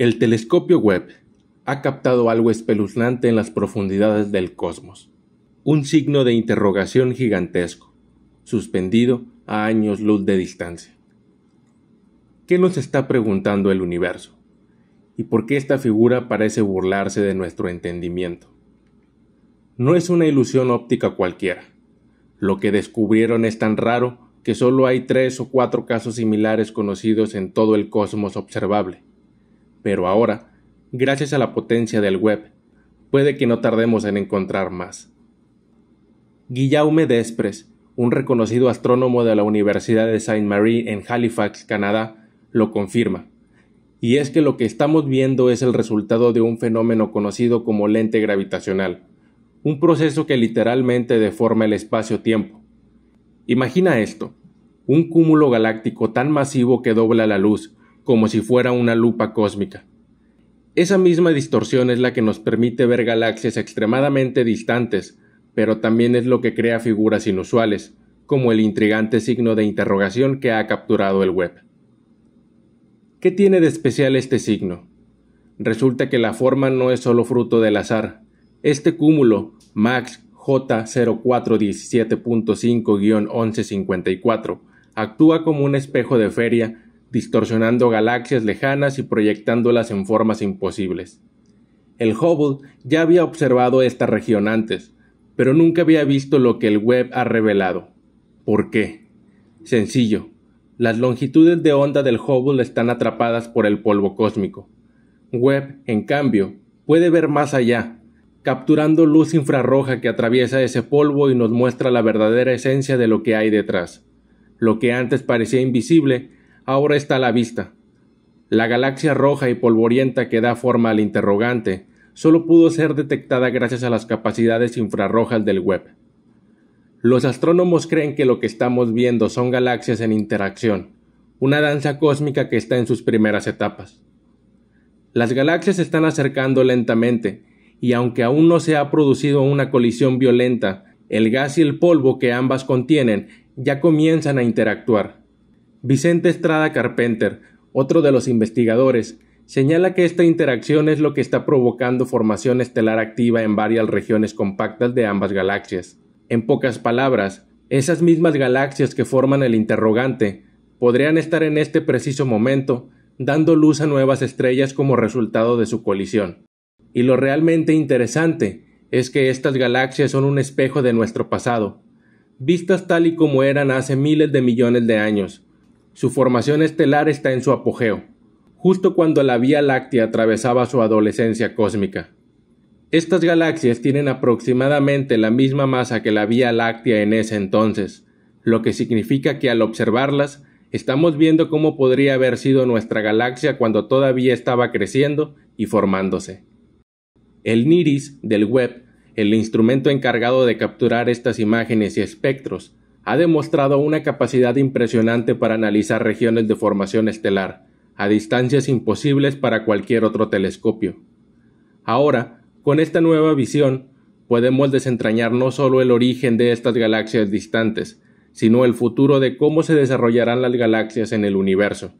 El telescopio Webb ha captado algo espeluznante en las profundidades del cosmos, un signo de interrogación gigantesco, suspendido a años luz de distancia. ¿Qué nos está preguntando el universo? ¿Y por qué esta figura parece burlarse de nuestro entendimiento? No es una ilusión óptica cualquiera. Lo que descubrieron es tan raro que solo hay tres o cuatro casos similares conocidos en todo el cosmos observable pero ahora, gracias a la potencia del web, puede que no tardemos en encontrar más. Guillaume Despres, un reconocido astrónomo de la Universidad de Saint Mary en Halifax, Canadá, lo confirma. Y es que lo que estamos viendo es el resultado de un fenómeno conocido como lente gravitacional, un proceso que literalmente deforma el espacio-tiempo. Imagina esto, un cúmulo galáctico tan masivo que dobla la luz, como si fuera una lupa cósmica. Esa misma distorsión es la que nos permite ver galaxias extremadamente distantes, pero también es lo que crea figuras inusuales, como el intrigante signo de interrogación que ha capturado el web. ¿Qué tiene de especial este signo? Resulta que la forma no es solo fruto del azar. Este cúmulo, Max J0417.5-1154, actúa como un espejo de feria distorsionando galaxias lejanas y proyectándolas en formas imposibles. El Hubble ya había observado esta región antes, pero nunca había visto lo que el Webb ha revelado. ¿Por qué? Sencillo. Las longitudes de onda del Hubble están atrapadas por el polvo cósmico. Webb, en cambio, puede ver más allá, capturando luz infrarroja que atraviesa ese polvo y nos muestra la verdadera esencia de lo que hay detrás. Lo que antes parecía invisible ahora está a la vista. La galaxia roja y polvorienta que da forma al interrogante solo pudo ser detectada gracias a las capacidades infrarrojas del web. Los astrónomos creen que lo que estamos viendo son galaxias en interacción, una danza cósmica que está en sus primeras etapas. Las galaxias se están acercando lentamente, y aunque aún no se ha producido una colisión violenta, el gas y el polvo que ambas contienen ya comienzan a interactuar. Vicente Estrada Carpenter, otro de los investigadores, señala que esta interacción es lo que está provocando formación estelar activa en varias regiones compactas de ambas galaxias. En pocas palabras, esas mismas galaxias que forman el interrogante podrían estar en este preciso momento dando luz a nuevas estrellas como resultado de su colisión. Y lo realmente interesante es que estas galaxias son un espejo de nuestro pasado, vistas tal y como eran hace miles de millones de años, su formación estelar está en su apogeo, justo cuando la Vía Láctea atravesaba su adolescencia cósmica. Estas galaxias tienen aproximadamente la misma masa que la Vía Láctea en ese entonces, lo que significa que al observarlas estamos viendo cómo podría haber sido nuestra galaxia cuando todavía estaba creciendo y formándose. El NIRIS del Web, el instrumento encargado de capturar estas imágenes y espectros, ha demostrado una capacidad impresionante para analizar regiones de formación estelar, a distancias imposibles para cualquier otro telescopio. Ahora, con esta nueva visión, podemos desentrañar no solo el origen de estas galaxias distantes, sino el futuro de cómo se desarrollarán las galaxias en el universo.